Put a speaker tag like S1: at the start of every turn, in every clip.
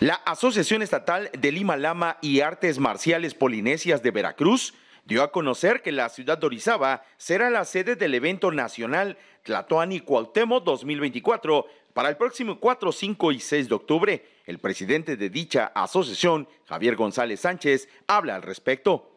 S1: La Asociación Estatal de Lima Lama y Artes Marciales Polinesias de Veracruz dio a conocer que la ciudad de Orizaba será la sede del evento nacional Tlatoani Cuauhtémoc 2024 para el próximo 4, 5 y 6 de octubre. El presidente de dicha asociación, Javier González Sánchez, habla al respecto.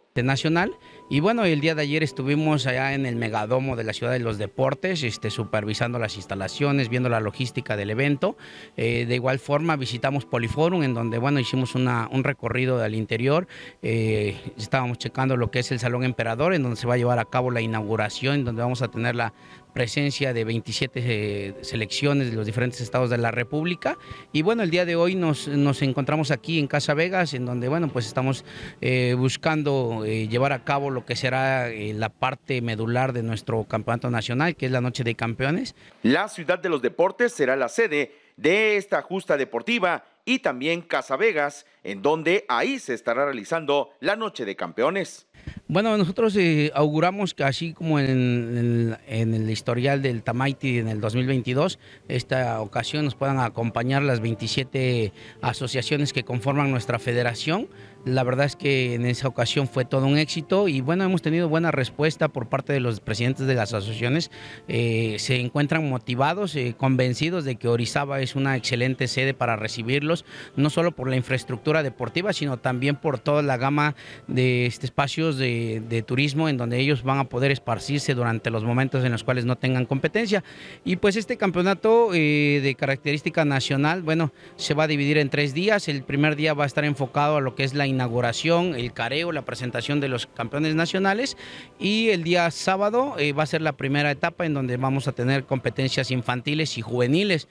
S2: Y bueno, el día de ayer estuvimos allá en el Megadomo de la Ciudad de los Deportes, este, supervisando las instalaciones, viendo la logística del evento. Eh, de igual forma visitamos Poliforum, en donde bueno, hicimos una, un recorrido al interior. Eh, estábamos checando lo que es el Salón Emperador, en donde se va a llevar a cabo la inauguración, en donde vamos a tener la presencia de 27 eh, selecciones de los diferentes estados de la República. Y bueno, el día de hoy nos, encontramos aquí en Casa Vegas, en donde, bueno, pues estamos eh, buscando eh, llevar a cabo lo que será la parte medular de nuestro campeonato nacional, que es la Noche de Campeones.
S1: La Ciudad de los Deportes será la sede de esta justa deportiva y también Casa Vegas, en donde ahí se estará realizando la Noche de Campeones.
S2: Bueno, nosotros eh, auguramos que así como en, el historial del Tamaiti en el 2022, esta ocasión nos puedan acompañar las 27 asociaciones que conforman nuestra federación. La verdad es que en esa ocasión fue todo un éxito y bueno, hemos tenido buena respuesta por parte de los presidentes de las asociaciones. Eh, se encuentran motivados, eh, convencidos de que Orizaba es una excelente sede para recibirlos, no solo por la infraestructura deportiva, sino también por toda la gama de este espacio de, turismo en donde ellos van a poder esparcirse durante los momentos en los cuales no tengan competencia. Y pues este campeonato eh, de característica nacional, bueno, se va a dividir en tres días. El primer día va a estar enfocado a lo que es la inauguración, el careo, la presentación de los campeones nacionales. Y el día sábado eh, va a ser la primera etapa en donde vamos a tener competencias infantiles y juveniles.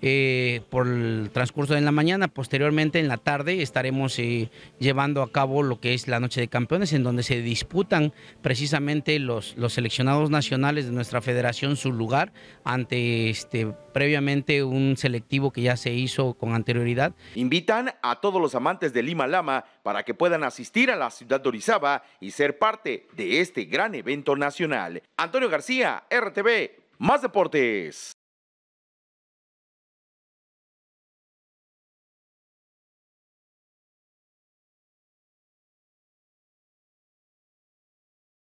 S2: Eh, por el transcurso de la mañana. Posteriormente, en la tarde, estaremos eh, llevando a cabo lo que es la Noche de Campeones, en donde se disputan precisamente los, seleccionados nacionales de nuestra federación su lugar ante este, previamente un selectivo que ya se hizo con anterioridad.
S1: Invitan a todos los amantes de Lima Lama para que puedan asistir a la ciudad de Orizaba y ser parte de este gran evento nacional. Antonio García, RTV, más deportes.